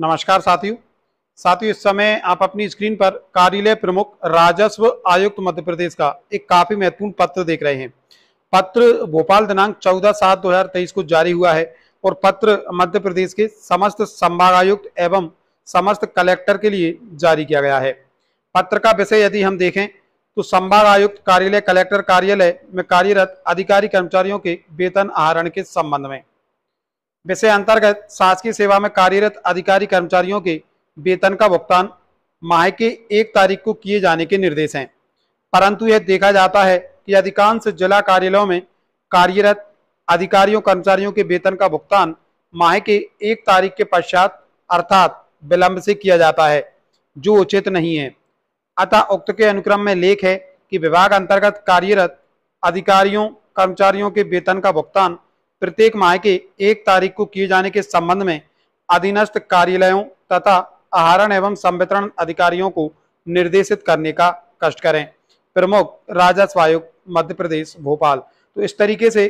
नमस्कार साथियों साथियों इस समय आप अपनी स्क्रीन पर कार्यालय प्रमुख राजस्व आयुक्त मध्य प्रदेश का एक काफी महत्वपूर्ण पत्र देख रहे हैं पत्र भोपाल दिनांक 14 सात 2023 को जारी हुआ है और पत्र मध्य प्रदेश के समस्त संभाग आयुक्त एवं समस्त कलेक्टर के लिए जारी किया गया है पत्र का विषय यदि हम देखें तो संभाग आयुक्त कार्यालय कलेक्टर कार्यालय में कार्यरत अधिकारी कर्मचारियों के वेतन आहरण के संबंध में विषय अंतर्गत शासकीय सेवा में कार्यरत अधिकारी कर्मचारियों के वेतन का भुगतान माह के एक तारीख को किए जाने के निर्देश हैं परंतु यह देखा जाता है कि अधिकांश जिला कार्यालयों में कार्यरत अधिकारियों कर्मचारियों के वेतन का भुगतान माह के एक तारीख के पश्चात अर्थात विलंब से किया जाता है जो उचित नहीं है अतः उक्त के अनुक्रम में लेख है कि विभाग अंतर्गत कार्यरत अधिकारियों कर्मचारियों के वेतन का भुगतान प्रत्येक माह के एक तारीख को किए जाने के संबंध में अधीनस्थ कार्यालयों तथा आहरण एवं संवितरण अधिकारियों को निर्देशित करने का कष्ट करें प्रमुख राजस्व आयुक्त मध्य प्रदेश भोपाल तो इस तरीके से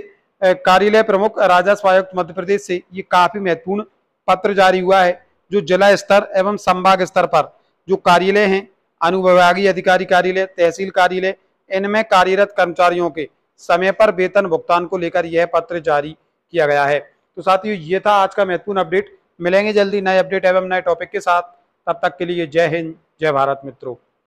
कार्यालय प्रमुख राजस्व आयुक्त मध्य प्रदेश से ये काफी महत्वपूर्ण पत्र जारी हुआ है जो जिला स्तर एवं संभाग स्तर पर जो कार्यालय हैं अनुविभागीय अधिकारी कार्यालय तहसील कार्यालय इनमें कार्यरत कर्मचारियों के समय पर वेतन भुगतान को लेकर यह पत्र जारी किया गया है तो साथियों ये था आज का महत्वपूर्ण अपडेट मिलेंगे जल्दी नए अपडेट एवं नए टॉपिक के साथ तब तक के लिए जय हिंद जय भारत मित्रों